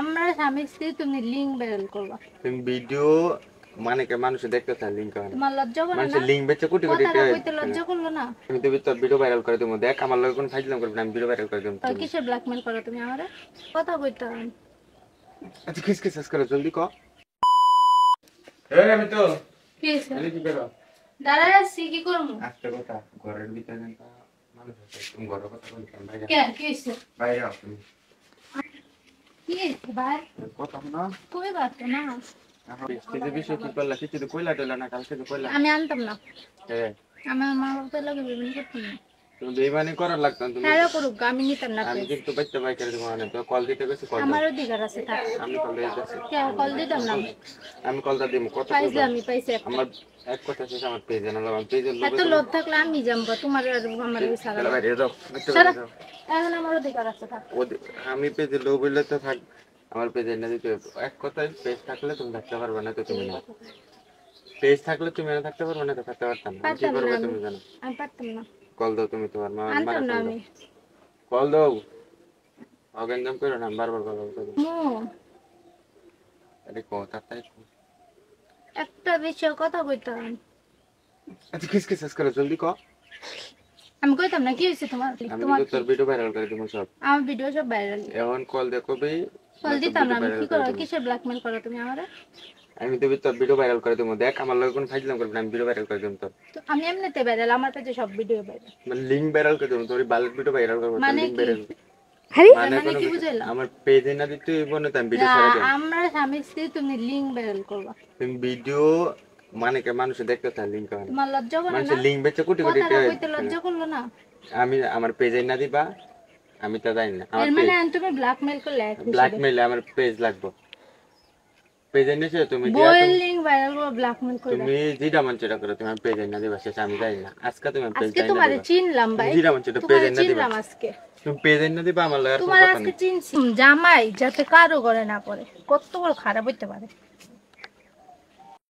আমরা স্বামী স্ত্রী তুমি লিঙ্ক বেরল করবা তুমি ভিডিও মানে কে মানুষ দেখতে চায় লিঙ্ক করে তোমার লজ্জা করে না মানুষ লিঙ্ক বেচে কোটি কোটি টাকা কইতে লজ্জা করলো না তুমি তুমি তো ভিডিও ভাইরাল করে তুমি দেখ আমার লগে কোন ফাইজলাম করবে আমি ভিডিও ভাইরাল করে দিম তুমি কিসে ব্ল্যাকমেল করো তুমি আমারে কথা কইতা আচ্ছা কিস কিস করে জলদি কও এ আমি তো কিস আমি কি করব দাদা সি কি করব আস্তে কথা ঘরের ভিতরে মানুষ তুমি ঘরের কথা কইতাম ভাই কে কিস ভাই আপনি আমি আনতাম না হ্যাঁ। আমার হ্যাঁ, নিতাম না আমি মানে কল দিতে গেছি কল আমার অধিকার আমি কল কল দিতাম না আমি কলটা দিম কত পয়সা আমি পয়সা আমার এক কথা শেষ আমার থাকলে আমি জানবো তোমার আর এখন আমার অধিকার আছে আমি পেজে তো থাক আমার পেজে না দিতে এক কথায় পেজ থাকলে তুমি থাকতে পারবে না তো তুমি না পেজ থাকলে তুমি থাকতে পারবে না তো থাকতে পারতাম না কি করবে তুমি জানো আমি পারতাম না কল দাও তুমি তোমার মা আনতাম আমি কল দাও না বারবার কল দাও আরে একটা বিষয় কথা কইতাম আচ্ছা কিস কিস করে জলদি কর আমি কইতাম না কি হইছে তোমার তোমার তোর ভিডিও ভাইরাল করে দিমু সব আমার ভিডিও সব ভাইরাল এখন কল দেখো ভাই কল দিতাম না কি করো কিসের ব্ল্যাকমেল করো তুমি আমারে আমি তো তোর ভিডিও ভাইরাল করে দেখ আমার ফাইজলাম আমি ভিডিও ভাইরাল করে দিমু তো আমি এমনিতে ভাইরাল আমার কাছে সব ভিডিও ভাইরাল মানে লিংক ভাইরাল করে দিমু তোর ভিডিও ভাইরাল করব মানে মানে কি বুঝাইলা আমার পেজে না দিতে বনে তাই ভিডিও ছাড়া আমরা স্বামী স্ত্রী তুমি লিংক ভাইরাল করবা তুমি ভিডিও মানে কে মানুষে দেখতে হয় আমার লজ্জা করে বেচে কইতে লজ্জা করলো না আমি আমার পেজে না দিবা আমি জানি না আমার মানে তুমি ব্ল্যাকমেইল করলে ব্ল্যাকমেইল আমার পেজ লাগবে পেজে তুমি ভাইরাল করে ব্ল্যাকমেইল করে তুমি জিডা তুমি পেজে না দিবা সেটা আমি জানি না আজকে তুমি তোমারে চিনলাম ভাই জিডা পেজে না দিবা আজকে তুমি পেজে না দিবা আমার লাগা তোমার আজকে চিনছি জামাই যাতে কারো করে না করে কত বড় খারাপ হইতে পারে